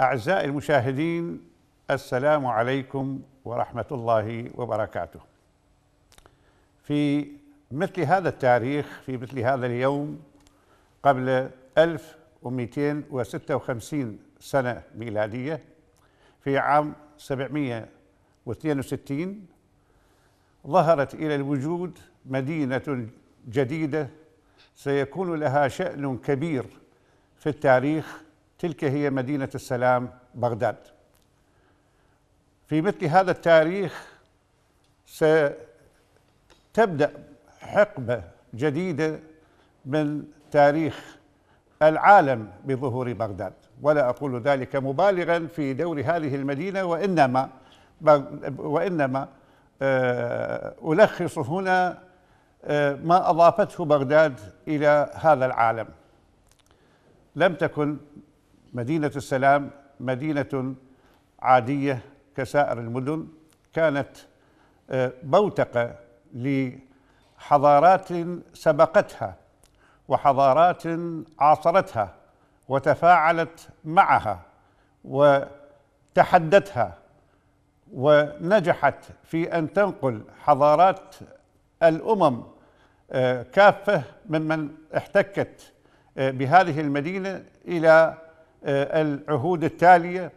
أعزائي المشاهدين السلام عليكم ورحمة الله وبركاته في مثل هذا التاريخ في مثل هذا اليوم قبل 1256 سنة ميلادية في عام 762 ظهرت إلى الوجود مدينة جديدة سيكون لها شأن كبير في التاريخ تلك هي مدينة السلام بغداد في مثل هذا التاريخ ستبدأ حقبة جديدة من تاريخ العالم بظهور بغداد ولا أقول ذلك مبالغا في دور هذه المدينة وإنما وإنما آه، ألخص هنا آه، ما أضافته بغداد إلى هذا العالم لم تكن مدينة السلام مدينة عادية كسائر المدن كانت آه، بوتقة لحضارات سبقتها وحضارات عاصرتها وتفاعلت معها وتحدتها ونجحت في ان تنقل حضارات الامم آه، كافه ممن احتكت آه، بهذه المدينه الى آه، العهود التالية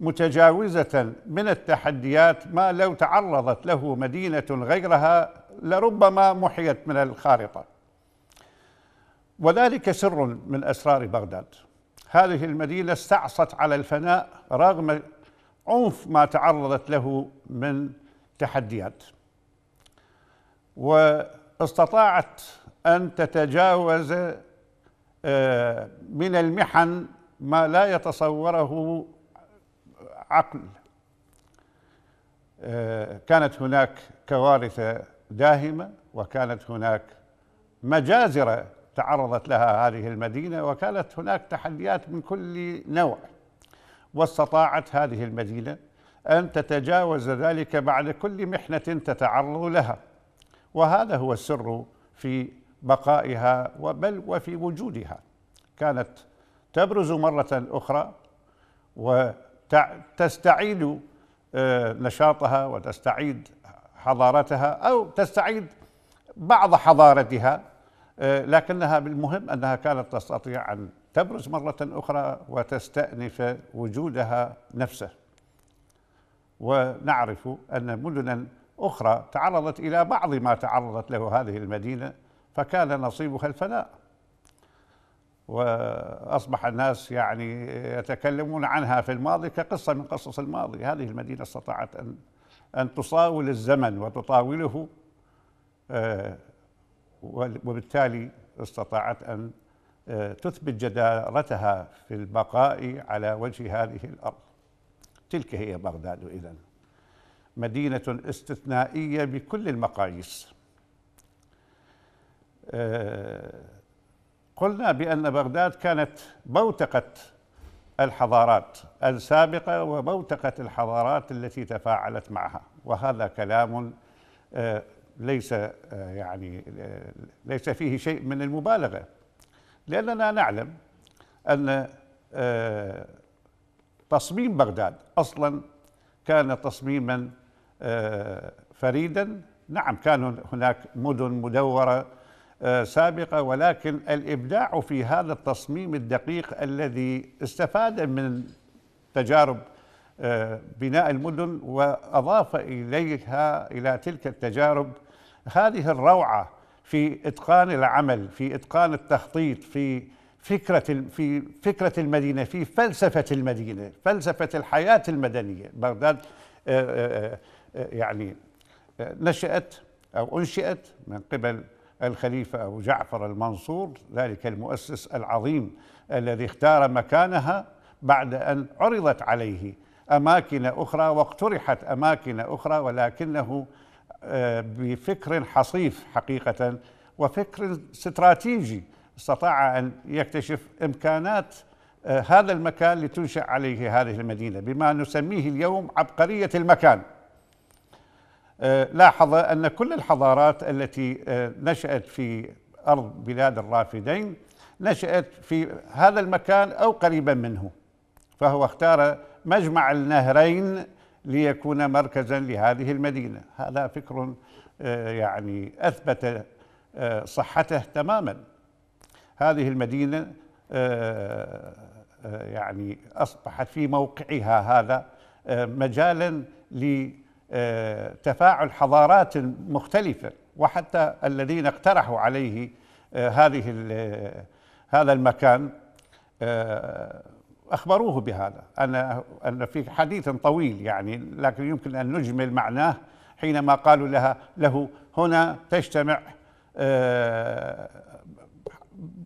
متجاوزة من التحديات ما لو تعرضت له مدينة غيرها لربما محيت من الخارطة وذلك سر من أسرار بغداد هذه المدينة استعصت على الفناء رغم عنف ما تعرضت له من تحديات واستطاعت أن تتجاوز آه، من المحن ما لا يتصوره عقل آه، كانت هناك كوارث داهمة وكانت هناك مجازر تعرضت لها هذه المدينة وكانت هناك تحديات من كل نوع واستطاعت هذه المدينة أن تتجاوز ذلك بعد كل محنة تتعرض لها وهذا هو السر في بقائها وبل وفي وجودها كانت تبرز مرة أخرى وتستعيد آه، نشاطها وتستعيد حضارتها أو تستعيد بعض حضارتها آه، لكنها بالمهم أنها كانت تستطيع أن تبرز مرة أخرى وتستأنف وجودها نفسه ونعرف أن مدنا أخرى تعرضت إلى بعض ما تعرضت له هذه المدينة فكان نصيبها الفناء واصبح الناس يعني يتكلمون عنها في الماضي كقصه من قصص الماضي، هذه المدينه استطاعت ان ان تطاول الزمن وتطاوله آه، وبالتالي استطاعت ان آه، تثبت جدارتها في البقاء على وجه هذه الارض. تلك هي بغداد اذا مدينه استثنائيه بكل المقاييس. آه، قلنا بأن بغداد كانت بوتقة الحضارات السابقة وبوتقة الحضارات التي تفاعلت معها وهذا كلام آه، ليس آه، يعني آه، ليس فيه شيء من المبالغة لأننا نعلم أن تصميم بغداد أصلا كان تصميما فريدا نعم كان هناك مدن مدورة آه، سابقة ولكن الإبداع في هذا التصميم الدقيق الذي استفاد من تجارب آه، بناء المدن وأضاف إليها إلى تلك التجارب هذه الروعة في إتقان العمل في إتقان التخطيط في فكرة في فكرة المدينة في فلسفة المدينة فلسفة الحياة المدنية بغداد آه، يعني نشأت أو أنشئت من قبل الخليفة أبو جعفر المنصور ذلك المؤسس العظيم الذي اختار مكانها بعد أن عرضت عليه أماكن أخرى واقترحت أماكن أخرى ولكنه آه، بفكر حصيف حقيقة وفكر استراتيجي استطاع أن يكتشف إمكانات آه، هذا المكان لتنشأ عليه هذه المدينة بما نسميه اليوم عبقرية المكان آه، لاحظ أن كل الحضارات التي آه، نشأت في أرض بلاد الرافدين نشأت في هذا المكان أو قريبا منه فهو اختار مجمع النهرين ليكون مركزا لهذه المدينة هذا فكر آه، يعني أثبت صحته تماما هذه المدينة يعني أصبحت في موقعها هذا مجالا ل آه، تفاعل حضارات مختلفة وحتى الذين اقترحوا عليه آه، هذه آه، هذا المكان أخبروه بهذا أن أن في حديث طويل يعني لكن يمكن أن نجمل معناه حينما قالوا لها له هنا تجتمع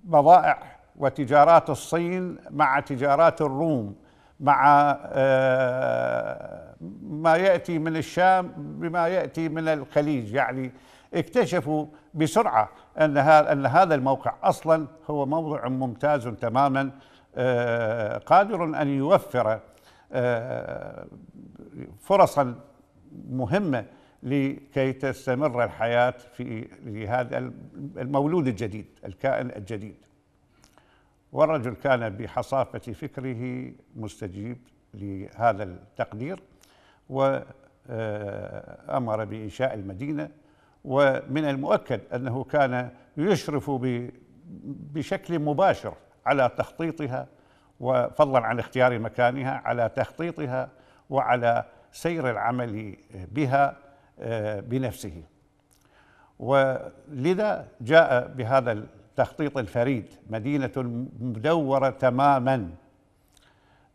بضائع وتجارات الصين مع تجارات الروم مع آه، ما يأتي من الشام بما يأتي من الخليج يعني اكتشفوا بسرعة أن, أن هذا الموقع أصلا هو موضع ممتاز تماما آه، قادر أن يوفر آه، فرصا مهمة لكي تستمر الحياة في هذا المولود الجديد الكائن الجديد والرجل كان بحصافة فكره مستجيب لهذا التقدير وأمر آه، بإنشاء المدينة ومن المؤكد أنه كان يشرف بشكل مباشر على تخطيطها وفضلا عن اختيار مكانها على تخطيطها وعلى سير العمل بها آه، بنفسه ولذا جاء بهذا تخطيط الفريد مدينة مدورة تماما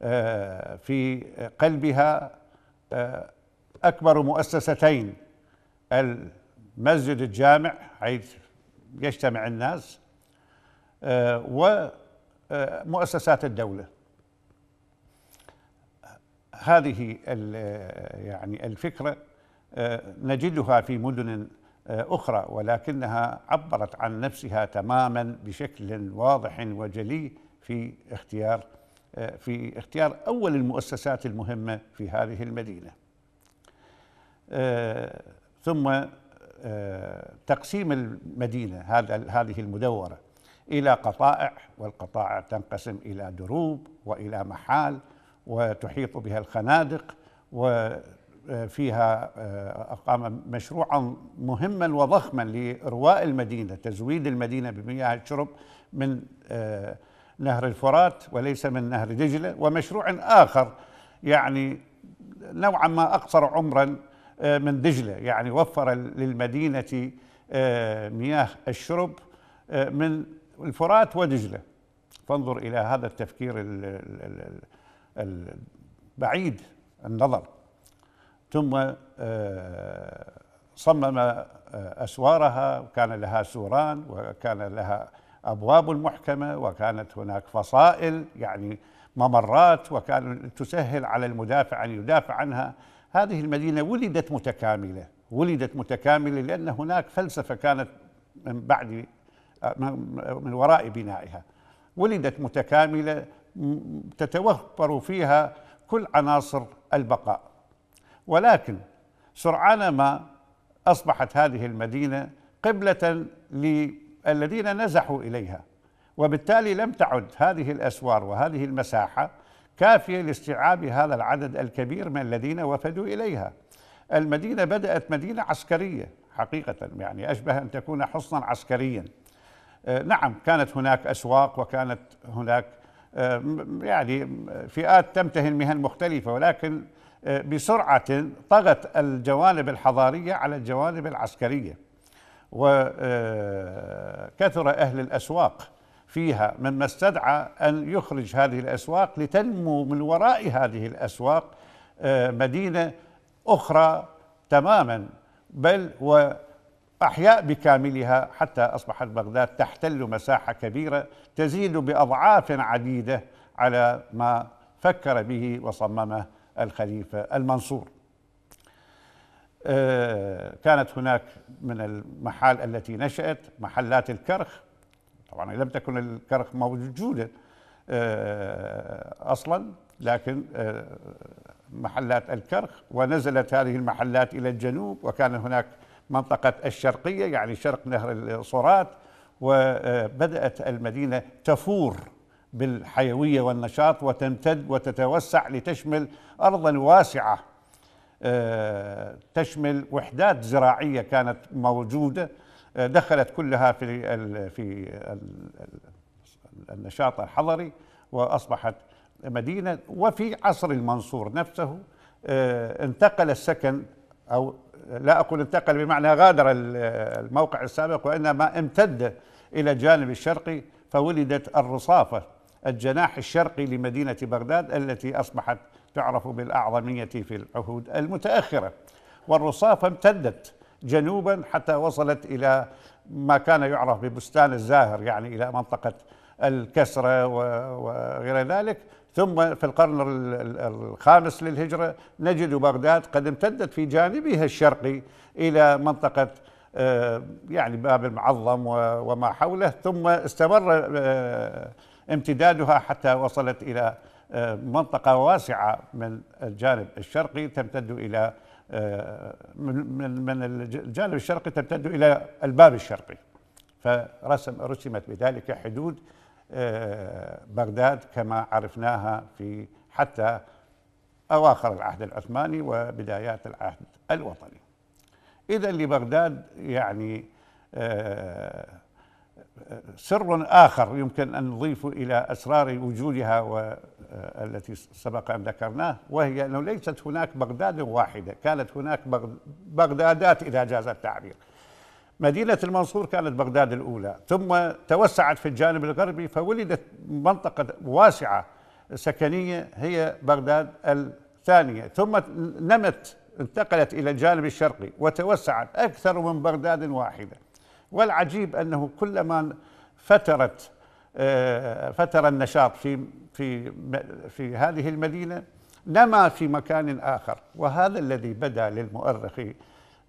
آه، في قلبها آه، أكبر مؤسستين المسجد الجامع حيث يجتمع الناس آه، ومؤسسات الدولة هذه يعني الفكرة نجدها في مدن آه، أخرى ولكنها عبرت عن نفسها تماما بشكل واضح وجلي في اختيار آه، في اختيار أول المؤسسات المهمة في هذه المدينة آه، ثم تقسيم المدينة هذه المدورة إلى قطائع والقطائع تنقسم إلى دروب وإلى محال وتحيط بها الخنادق و فيها آه، أقام مشروعا مهما وضخما لرواء المدينة تزويد المدينة بمياه الشرب من آه، نهر الفرات وليس من نهر دجلة ومشروع آخر يعني نوعا ما أقصر عمرا آه، من دجلة يعني وفر للمدينة مياه الشرب من الفرات ودجلة فانظر إلى هذا التفكير البعيد النظر ثم آه، صمم آه، أسوارها وكان لها سوران وكان لها أبواب محكمة وكانت هناك فصائل يعني ممرات وكان تسهل على المدافع أن يدافع عنها هذه المدينة ولدت متكاملة ولدت متكاملة لأن هناك فلسفة كانت من بعد آه، من وراء بنائها ولدت متكاملة تتوفر فيها كل عناصر البقاء ولكن سرعان ما أصبحت هذه المدينة قبلة للذين نزحوا إليها وبالتالي لم تعد هذه الأسوار وهذه المساحة كافية لاستيعاب هذا العدد الكبير من الذين وفدوا إليها المدينة بدأت مدينة عسكرية حقيقة يعني أشبه أن تكون حصنا عسكريا آه، نعم كانت هناك أسواق وكانت هناك آه، يعني آه، فئات تمتهن مهن مختلفة ولكن بسرعة طغت الجوانب الحضارية على الجوانب العسكرية وكثر آه، أهل الأسواق فيها مما استدعى أن يخرج هذه الأسواق لتنمو من وراء هذه الأسواق آه، مدينة أخرى تماما بل وأحياء بكاملها حتى أصبحت بغداد تحتل مساحة كبيرة تزيد بأضعاف عديدة على ما فكر به وصممه الخليفة المنصور آه، كانت هناك من المحال التي نشأت محلات الكرخ طبعا لم تكن الكرخ موجودة آه، أصلا لكن آه، محلات الكرخ ونزلت هذه المحلات إلى الجنوب وكان هناك منطقة الشرقية يعني شرق نهر الصرات وبدأت المدينة تفور بالحيوية والنشاط وتمتد وتتوسع لتشمل أرضا واسعة آه، تشمل وحدات زراعية كانت موجودة آه، دخلت كلها في في النشاط الحضري وأصبحت مدينة وفي عصر المنصور نفسه آه، انتقل السكن أو لا أقول انتقل بمعنى غادر الموقع السابق وإنما امتد إلى الجانب الشرقي فولدت الرصافة الجناح الشرقي لمدينة بغداد التي أصبحت تعرف بالأعظمية في العهود المتأخرة والرصافة امتدت جنوبا حتى وصلت إلى ما كان يعرف ببستان الزاهر يعني إلى منطقة الكسرة وغير ذلك ثم في القرن الخامس للهجرة نجد بغداد قد امتدت في جانبها الشرقي إلى منطقة آه، يعني باب المعظم وما حوله ثم استمر آه، امتدادها حتى وصلت إلى آه، منطقة واسعة من الجانب الشرقي تمتد إلى آه، من من الجانب الشرقي تمتد إلى الباب الشرقي فرسم رسمت بذلك حدود آه، بغداد كما عرفناها في حتى أواخر العهد العثماني وبدايات العهد الوطني إذا لبغداد يعني آه سر آخر يمكن أن نضيف إلى أسرار وجودها والتي آه، سبق أن ذكرناه وهي أنه ليست هناك بغداد واحدة كانت هناك بغدادات إذا جاز التعبير مدينة المنصور كانت بغداد الأولى ثم توسعت في الجانب الغربي فولدت منطقة واسعة سكنية هي بغداد الثانية ثم نمت انتقلت إلى الجانب الشرقي وتوسعت أكثر من بغداد واحدة والعجيب انه كلما فترت آه، فتر النشاط في في في هذه المدينه نما في مكان اخر وهذا الذي بدا للمؤرخ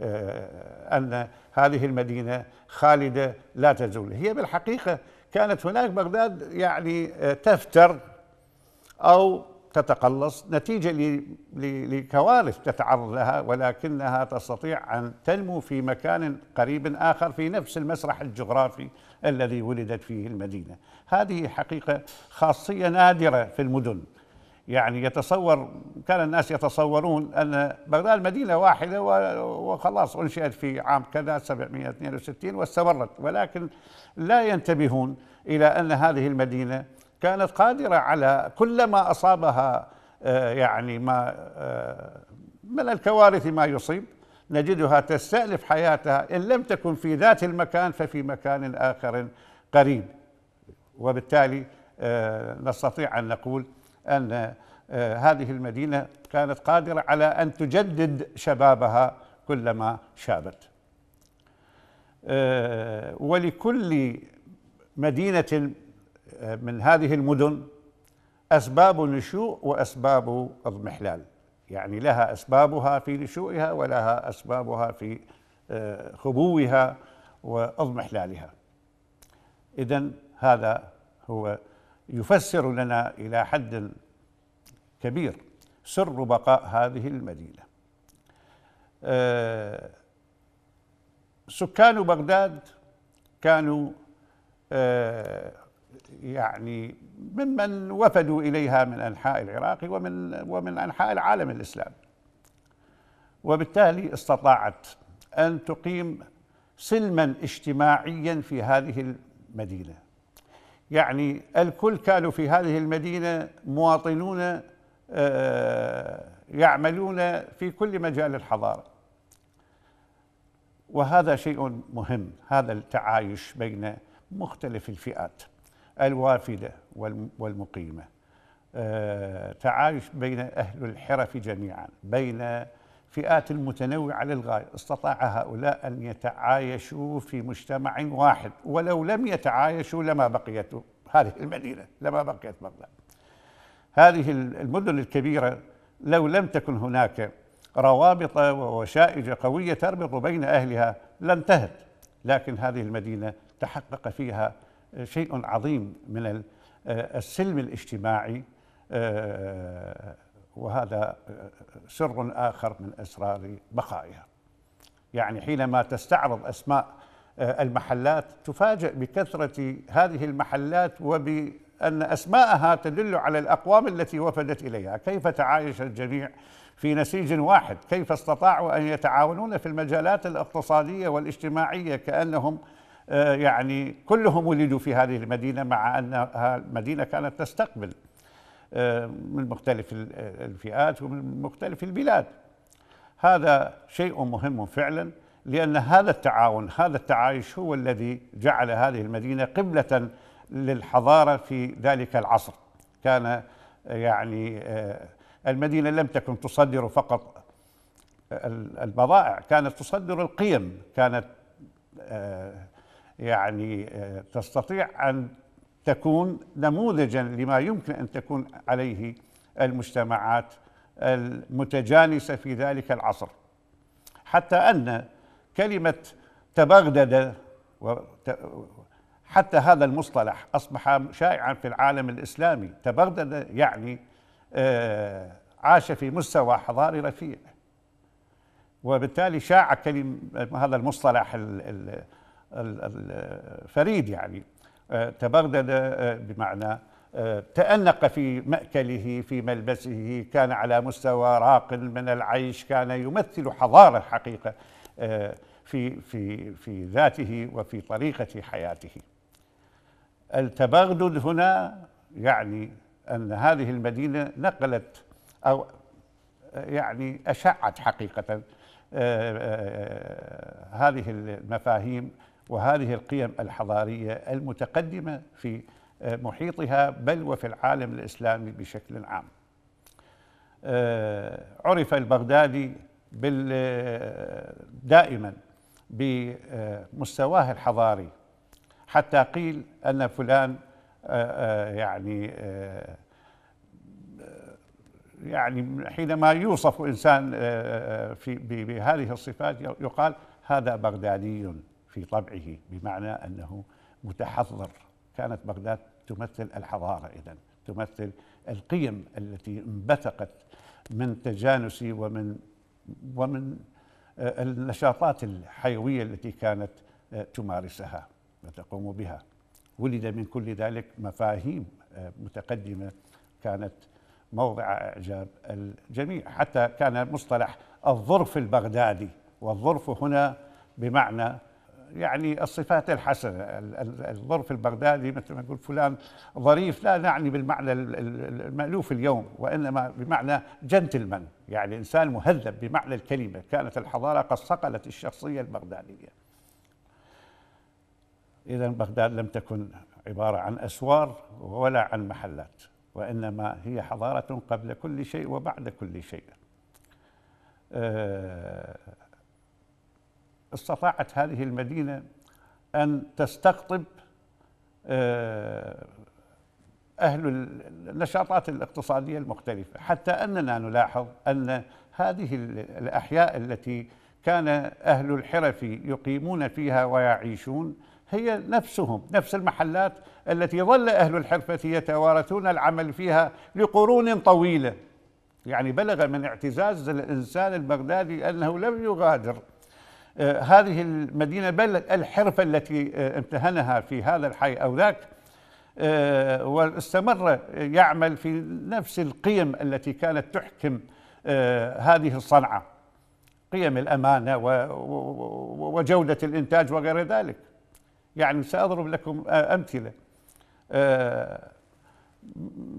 آه، ان هذه المدينه خالده لا تزول هي بالحقيقه كانت هناك بغداد يعني آه، تفتر او تتقلص نتيجة لكوارث تتعرض لها ولكنها تستطيع أن تنمو في مكان قريب آخر في نفس المسرح الجغرافي الذي ولدت فيه المدينة هذه حقيقة خاصية نادرة في المدن يعني يتصور كان الناس يتصورون أن بغداد مدينة واحدة وخلاص أنشئت في عام كذا 762 واستمرت ولكن لا ينتبهون إلى أن هذه المدينة كانت قادرة على كل ما أصابها آه، يعني ما آه، من الكوارث ما يصيب نجدها تستألف حياتها إن لم تكن في ذات المكان ففي مكان آخر قريب وبالتالي آه، نستطيع أن نقول أن هذه المدينة كانت قادرة على أن تجدد شبابها كلما شابت ولكل مدينة آه، من هذه المدن أسباب نشوء وأسباب اضمحلال يعني لها أسبابها في نشوئها ولها أسبابها في آه، خبوها واضمحلالها إذا هذا هو يفسر لنا إلى حد كبير سر بقاء هذه المدينة آه، سكان بغداد كانوا يعني ممن وفدوا إليها من أنحاء العراق ومن, ومن أنحاء العالم الإسلامي وبالتالي استطاعت أن تقيم سلما اجتماعيا في هذه المدينة يعني الكل كانوا في هذه المدينة مواطنون آه، يعملون في كل مجال الحضارة وهذا شيء مهم هذا التعايش بين مختلف الفئات الوافدة والمقيمة آه، تعايش بين أهل الحرف جميعا بين فئات المتنوعة للغاية استطاع هؤلاء أن يتعايشوا في مجتمع واحد ولو لم يتعايشوا لما بقيت هذه المدينة لما بقيت بغداد هذه المدن الكبيرة لو لم تكن هناك روابط ووشائج قوية تربط بين أهلها لانتهت لكن هذه المدينة تحقق فيها شيء عظيم من آه، السلم الاجتماعي آه، وهذا آه، سر آخر من أسرار بقائها يعني حينما تستعرض أسماء المحلات تفاجأ بكثرة هذه المحلات وبأن أسماءها تدل على الأقوام التي وفدت إليها كيف تعايش الجميع في نسيج واحد كيف استطاعوا أن يتعاونون في المجالات الاقتصادية والاجتماعية كأنهم آه، يعني كلهم ولدوا في هذه المدينة مع أنها المدينة كانت تستقبل آه، من مختلف الفئات ومن مختلف البلاد هذا شيء مهم فعلا لأن هذا التعاون هذا التعايش هو الذي جعل هذه المدينة قبلة للحضارة في ذلك العصر كان آه، يعني المدينة لم تكن تصدر فقط البضائع كانت تصدر القيم كانت يعني آه، تستطيع أن تكون نموذجا لما يمكن أن تكون عليه المجتمعات المتجانسة في ذلك العصر حتى أن كلمة تبغدد حتى هذا المصطلح أصبح شائعا في العالم الإسلامي تبغدد يعني آه، عاش في مستوى حضاري رفيع وبالتالي شاع كلمة هذا المصطلح ال ال الفريد يعني آه، تبردد آه، بمعنى آه، تأنق في مأكله في ملبسه كان على مستوى راق من العيش كان يمثل حضارة حقيقة في في في ذاته وفي طريقة حياته التبغدد هنا يعني أن هذه المدينة نقلت أو يعني أشعت حقيقة هذه المفاهيم وهذه القيم الحضارية المتقدمة في آه، محيطها بل وفي العالم الإسلامي بشكل عام آه، عرف البغدادي آه، دائما بمستواه الحضاري حتى قيل أن فلان يعني يعني حينما يوصف إنسان في بهذه الصفات يقال هذا بغدادي في طبعه بمعنى أنه متحضر كانت بغداد تمثل الحضارة إذا تمثل القيم التي انبثقت من تجانس ومن ومن آه، النشاطات الحيوية التي كانت آه، تمارسها وتقوم بها ولد من كل ذلك مفاهيم آه، متقدمة كانت موضع إعجاب الجميع حتى كان مصطلح الظرف البغدادي والظرف هنا بمعنى يعني الصفات الحسنة الظرف البغدادي مثل ما يقول فلان ظريف لا نعني بالمعنى المألوف اليوم وإنما بمعنى جنتلمان يعني إنسان مهذب بمعنى الكلمة كانت الحضارة قد صقلت الشخصية البغدادية إذا بغداد لم تكن عبارة عن أسوار ولا عن محلات وإنما هي حضارة قبل كل شيء وبعد كل شيء أه استطاعت هذه المدينة أن تستقطب آه، أهل النشاطات الاقتصادية المختلفة حتى أننا نلاحظ أن هذه الأحياء التي كان أهل الحرف يقيمون فيها ويعيشون هي نفسهم نفس المحلات التي ظل أهل الحرفة يتوارثون العمل فيها لقرون طويلة يعني بلغ من اعتزاز الإنسان البغدادي أنه لم يغادر آه، هذه المدينة بل الحرفة التي آه، امتهنها في هذا الحي أو ذاك آه، واستمر يعمل في نفس القيم التي كانت تحكم هذه الصنعة قيم الأمانة وجودة الإنتاج وغير ذلك يعني سأضرب لكم أمثلة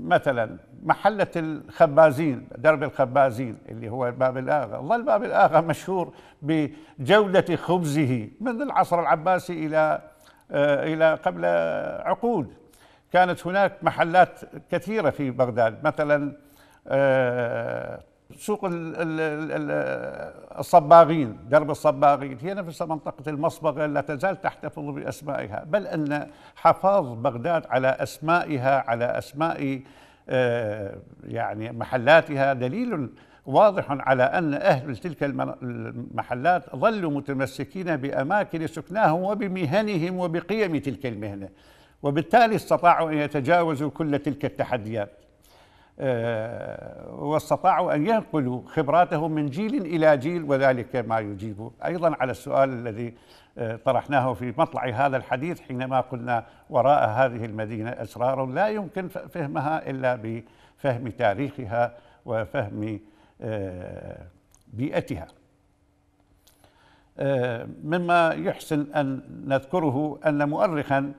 مثلاً محلة الخبازين درب الخبازين اللي هو باب الآغا ظل باب الآغا مشهور بجودة خبزه منذ العصر العباسي إلى آه، إلى قبل عقود كانت هناك محلات كثيرة في بغداد مثلا آه، سوق الصباغين درب الصباغين هي نفس منطقة المصبغة لا تزال تحتفظ بأسمائها بل أن حفاظ بغداد على أسمائها على أسماء آه، يعني محلاتها دليل واضح على أن أهل تلك المحلات ظلوا متمسكين بأماكن سكناهم وبمهنهم وبقيم تلك المهنة وبالتالي استطاعوا أن يتجاوزوا كل تلك التحديات آه، واستطاعوا أن ينقلوا خبراتهم من جيل إلى جيل وذلك ما يجيب أيضا على السؤال الذي آه، طرحناه في مطلع هذا الحديث حينما قلنا وراء هذه المدينة أسرار لا يمكن فهمها إلا بفهم تاريخها وفهم آه، بيئتها مما يحسن أن نذكره أن مؤرخاً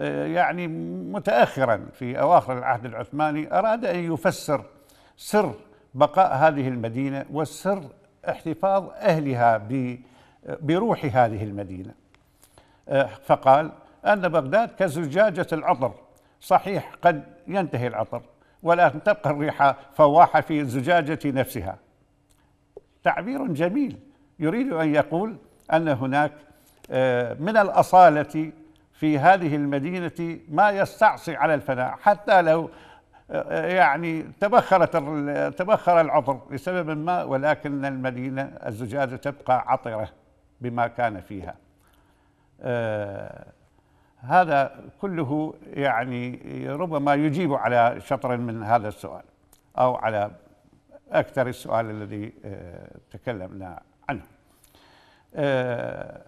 آه، يعني متأخرا في أواخر العهد العثماني أراد أن يفسر سر بقاء هذه المدينة والسر احتفاظ أهلها بروح هذه المدينة آه، فقال أن بغداد كزجاجة العطر صحيح قد ينتهي العطر ولكن تبقى الريحة فواحة في زجاجة نفسها تعبير جميل يريد أن يقول أن هناك آه، من الأصالة في هذه المدينة ما يستعصي على الفناء حتى لو يعني تبخرت تبخر العطر لسبب ما ولكن المدينة الزجاجة تبقى عطرة بما كان فيها آه هذا كله يعني ربما يجيب على شطر من هذا السؤال أو على أكثر السؤال الذي آه تكلمنا عنه آه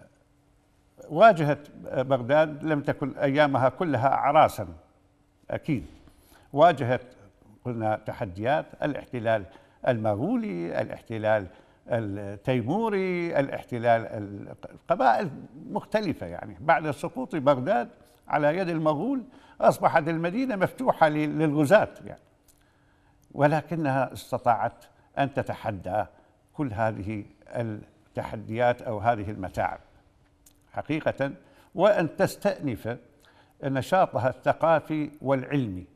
واجهت بغداد لم تكن أيامها كلها أعراسا أكيد واجهت قلنا تحديات الاحتلال المغولي الاحتلال التيموري الاحتلال القبائل مختلفة يعني بعد سقوط بغداد على يد المغول أصبحت المدينة مفتوحة للغزاة يعني ولكنها استطاعت أن تتحدى كل هذه التحديات أو هذه المتاعب حقيقة وأن تستأنف نشاطها الثقافي والعلمي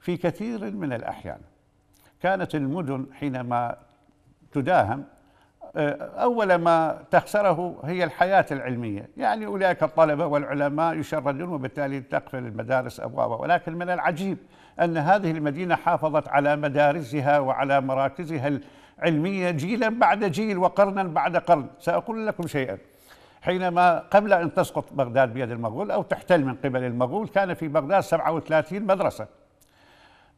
في كثير من الأحيان كانت المدن حينما تداهم آه، أول ما تخسره هي الحياة العلمية يعني أولئك الطلبة والعلماء يشردون وبالتالي تقفل المدارس أبوابها ولكن من العجيب أن هذه المدينة حافظت على مدارسها وعلى مراكزها العلمية جيلا بعد جيل وقرنا بعد قرن سأقول لكم شيئا حينما قبل أن تسقط بغداد بيد المغول أو تحتل من قبل المغول كان في بغداد 37 مدرسة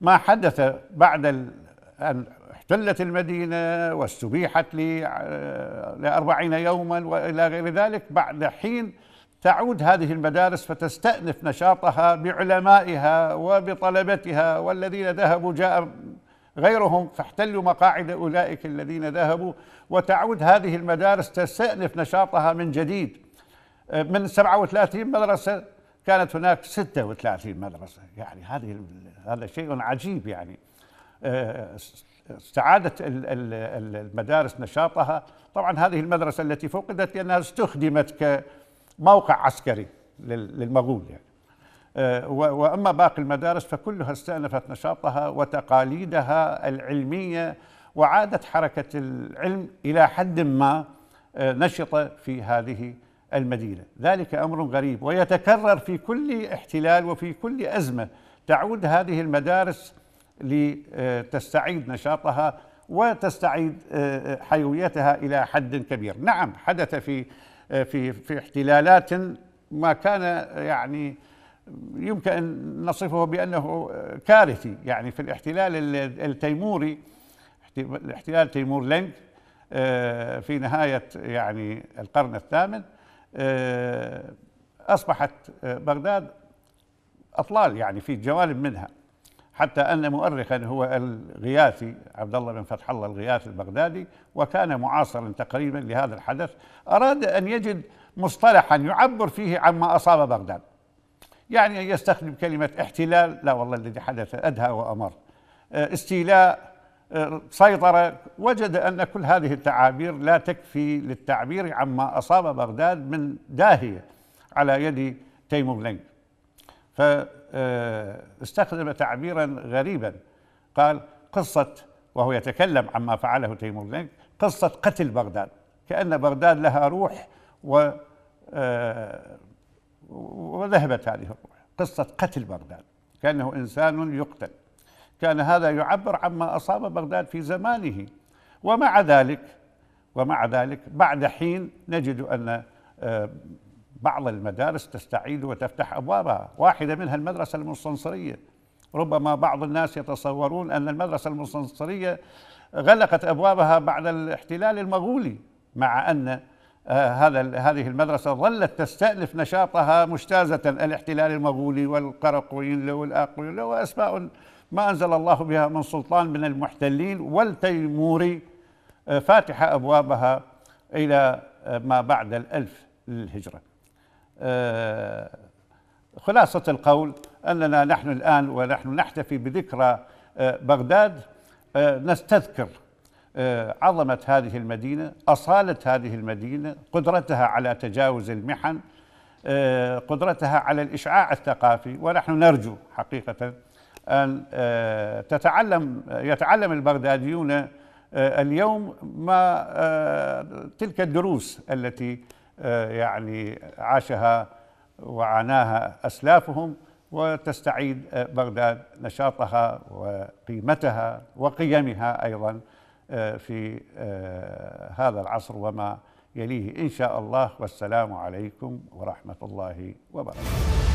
ما حدث بعد أن احتلت المدينة واستبيحت آه، لأربعين يوما وإلى غير ذلك بعد حين تعود هذه المدارس فتستأنف نشاطها بعلمائها وبطلبتها والذين ذهبوا جاء غيرهم فاحتلوا مقاعد أولئك الذين ذهبوا وتعود هذه المدارس تستأنف نشاطها من جديد من 37 مدرسة كانت هناك 36 مدرسة يعني هذه هذا شيء عجيب يعني آه، استعادت المدارس نشاطها طبعا هذه المدرسة التي فقدت لأنها استخدمت كموقع عسكري للمغول يعني آه، وأما باقي المدارس فكلها استأنفت نشاطها وتقاليدها العلمية وعادت حركة العلم إلى حد ما آه، نشطة في هذه المدينة ذلك أمر غريب ويتكرر في كل احتلال وفي كل أزمة تعود هذه المدارس لتستعيد آه، نشاطها وتستعيد حيويتها إلى حد كبير نعم حدث في في في احتلالات ما كان يعني يمكن أن نصفه بأنه كارثي يعني في الاحتلال التيموري الاحتلال تيمور لينك آه، في نهاية يعني القرن الثامن آه، أصبحت آه، بغداد أطلال يعني في جوانب منها حتى أن مؤرخا هو الغياثي عبد الله بن فتح الله الغياثي البغدادي وكان معاصرا تقريبا لهذا الحدث أراد أن يجد مصطلحا يعبر فيه عما أصاب بغداد يعني يستخدم كلمة احتلال لا والله الذي حدث أدهى وأمر آه، استيلاء آه، سيطرة وجد أن كل هذه التعابير لا تكفي للتعبير عما أصاب بغداد من داهية على يد لينك فاستخدم آه، تعبيرا غريبا قال قصة وهو يتكلم عما فعله لينك قصة قتل بغداد كأن بغداد لها روح و وذهبت هذه الروح قصة قتل بغداد كأنه إنسان يقتل كان هذا يعبر عما أصاب بغداد في زمانه ومع ذلك ومع ذلك بعد حين نجد أن آه، بعض المدارس تستعيد وتفتح أبوابها واحدة منها المدرسة المستنصرية ربما بعض الناس يتصورون أن المدرسة المستنصرية غلقت أبوابها بعد الاحتلال المغولي مع أن آه، هذا هذه المدرسة ظلت تستأنف نشاطها مجتازة الاحتلال المغولي والقرقويين والآقويين وأسماء ما أنزل الله بها من سلطان من المحتلين والتيموري آه، فاتح أبوابها إلى آه، ما بعد الألف للهجرة خلاصة القول أننا نحن الآن ونحن نحتفي بذكرى بغداد نستذكر آه، عظمة هذه المدينة أصالة هذه المدينة قدرتها على تجاوز المحن آه، قدرتها على الإشعاع الثقافي ونحن نرجو حقيقة أن آه، تتعلم يتعلم البغداديون اليوم ما تلك الدروس التي يعني عاشها وعاناها أسلافهم وتستعيد بغداد نشاطها وقيمتها وقيمها أيضاً آه، في آه، هذا العصر وما يليه إن شاء الله والسلام عليكم ورحمة الله وبركاته